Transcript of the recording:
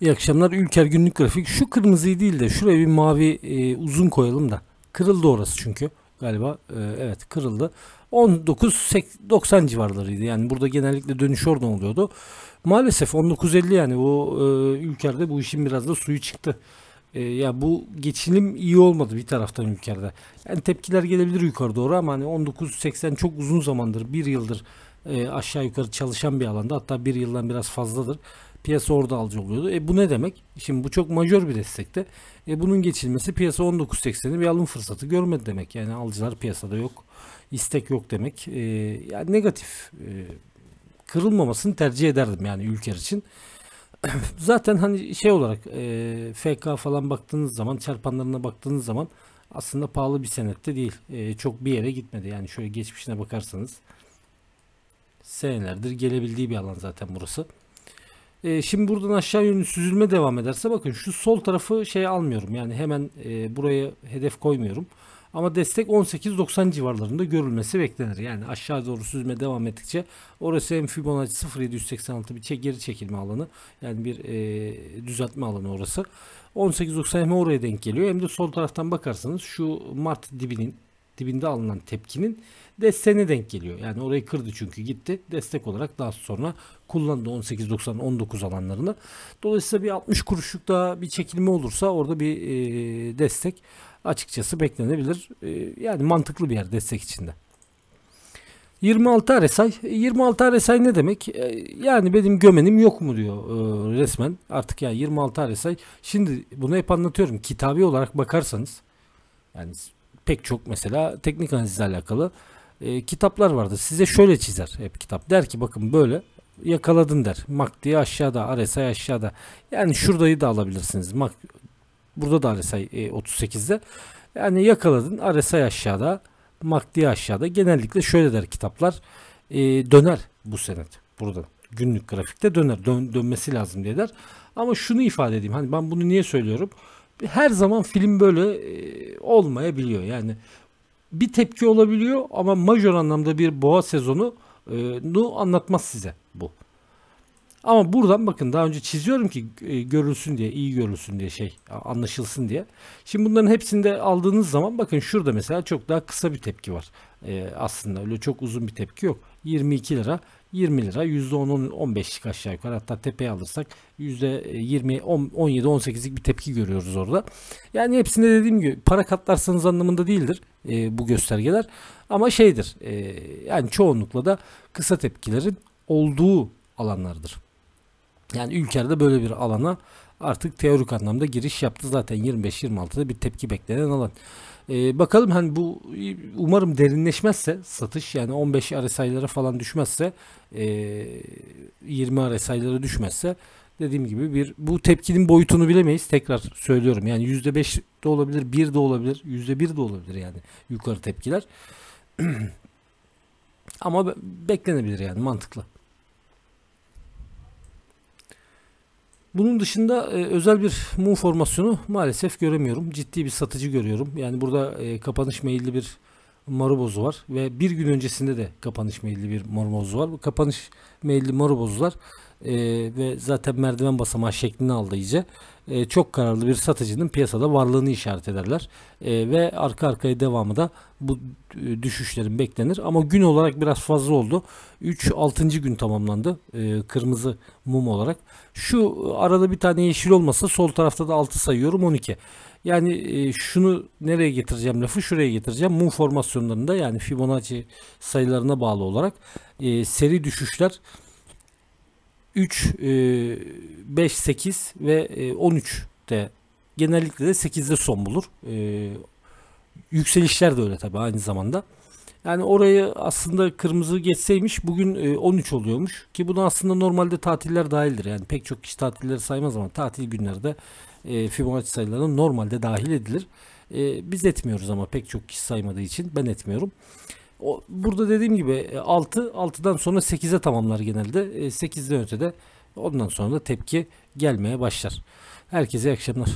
İyi akşamlar. Ülker günlük grafik. Şu kırmızıyı değil de şuraya bir mavi e, uzun koyalım da. Kırıldı orası çünkü galiba. E, evet kırıldı. 19.90 civarlarıydı. Yani burada genellikle dönüş oradan oluyordu. Maalesef 19.50 yani bu e, ülkerde bu işin biraz da suyu çıktı. E, ya bu geçinim iyi olmadı bir taraftan ülkerde. Yani tepkiler gelebilir yukarı doğru ama hani 19.80 çok uzun zamandır bir yıldır e, aşağı yukarı çalışan bir alanda hatta bir yıldan biraz fazladır. Piyasa orada alıcı oluyordu. E bu ne demek? Şimdi bu çok majör bir destekte. E bunun geçilmesi piyasa 19.80'i bir alım fırsatı görmedi demek. Yani alıcılar piyasada yok. istek yok demek. E, yani negatif e, kırılmamasını tercih ederdim yani ülker için. Zaten hani şey olarak e, FK falan baktığınız zaman çarpanlarına baktığınız zaman aslında pahalı bir senette değil. E, çok bir yere gitmedi. Yani şöyle geçmişine bakarsanız senelerdir gelebildiği bir alan zaten burası. E, şimdi buradan aşağı yönlü süzülme devam ederse bakın şu sol tarafı şey almıyorum. Yani hemen e, buraya hedef koymuyorum. Ama destek 18-90 civarlarında görülmesi beklenir. Yani aşağı doğru süzme devam ettikçe orası hem Fibonacci 0786 bir çek, geri çekilme alanı. Yani bir e, düzeltme alanı orası. 18-90 hem oraya denk geliyor hem de sol taraftan bakarsanız şu Mart dibinin dibinde alınan tepkinin desteğine denk geliyor. Yani orayı kırdı çünkü gitti. Destek olarak daha sonra kullandı 18 90 19 alanlarını. Dolayısıyla bir 60 kuruşluk daha bir çekilme olursa orada bir e, destek açıkçası beklenebilir. E, yani mantıklı bir yer destek içinde. 26 RSI. 26 RSI ne demek? E, yani benim gömenim yok mu diyor e, resmen. Artık yani 26 RSI. Şimdi bunu hep anlatıyorum. Kitabi olarak bakarsanız yani pek çok mesela teknik analizle alakalı e, kitaplar vardır. Size şöyle çizer hep kitap. Der ki bakın böyle yakaladın der. MAC aşağıda, RSI aşağıda. Yani şurayı da alabilirsiniz. MAC burada da RSI e, 38'de. Yani yakaladın RSI aşağıda, MAC aşağıda. Genellikle şöyle der kitaplar. E, döner bu senet burada günlük grafikte döner. Dön, dönmesi lazım diye der. Ama şunu ifade edeyim. Hani ben bunu niye söylüyorum? her zaman film böyle e, olmayabiliyor. Yani bir tepki olabiliyor ama majör anlamda bir boğa sezonu e, nu anlatmaz size bu. Ama buradan bakın daha önce çiziyorum ki e, görülsün diye, iyi görülsün diye şey anlaşılsın diye. Şimdi bunların hepsini de aldığınız zaman bakın şurada mesela çok daha kısa bir tepki var. E, aslında öyle çok uzun bir tepki yok. 22 lira 20 lira %10-15'lik aşağı yukarı hatta tepeye alırsak %20-17-18'lik e, bir tepki görüyoruz orada. Yani hepsinde dediğim gibi para katlarsanız anlamında değildir e, bu göstergeler ama şeydir e, yani çoğunlukla da kısa tepkilerin olduğu alanlardır. Yani Ülker de böyle bir alana artık teorik anlamda giriş yaptı zaten 25-26'da bir tepki beklenen alan. Ee, bakalım hani bu umarım derinleşmezse satış yani 15 RSI'lara falan düşmezse e, ee, 20 RSI'lara düşmezse dediğim gibi bir bu tepkinin boyutunu bilemeyiz tekrar söylüyorum yani %5 de olabilir 1 de olabilir %1 de olabilir yani yukarı tepkiler ama beklenebilir yani mantıklı. Bunun dışında e, özel bir mum formasyonu maalesef göremiyorum. Ciddi bir satıcı görüyorum. Yani burada e, kapanış meyilli bir marubozu var ve bir gün öncesinde de kapanış meyilli bir marubozu var. Bu kapanış meyilli marubozlar e, ve zaten merdiven basamağı şeklini aldı iyice. E, çok kararlı bir satıcının piyasada varlığını işaret ederler. E, ve arka arkaya devamı da bu e, düşüşlerin beklenir. Ama gün olarak biraz fazla oldu. 3 6. gün tamamlandı. E, kırmızı mum olarak. Şu arada bir tane yeşil olmasa sol tarafta da 6 sayıyorum 12. Yani e, şunu nereye getireceğim lafı şuraya getireceğim. Mum formasyonlarında yani Fibonacci sayılarına bağlı olarak e, seri düşüşler 3, 5, 8 ve 13 e, de genellikle de 8'de son bulur. E, yükselişler de öyle tabi aynı zamanda. Yani orayı aslında kırmızı geçseymiş bugün 13 e, oluyormuş ki bunu aslında normalde tatiller dahildir. Yani pek çok kişi tatilleri saymaz ama tatil günlerde Fibonacci sayılarına normalde dahil edilir. Biz etmiyoruz ama pek çok kişi saymadığı için ben etmiyorum. O, burada dediğim gibi 6, e, 6'dan sonra 8'e tamamlar genelde. 8'den e, öte de ondan sonra da tepki gelmeye başlar. Herkese iyi akşamlar.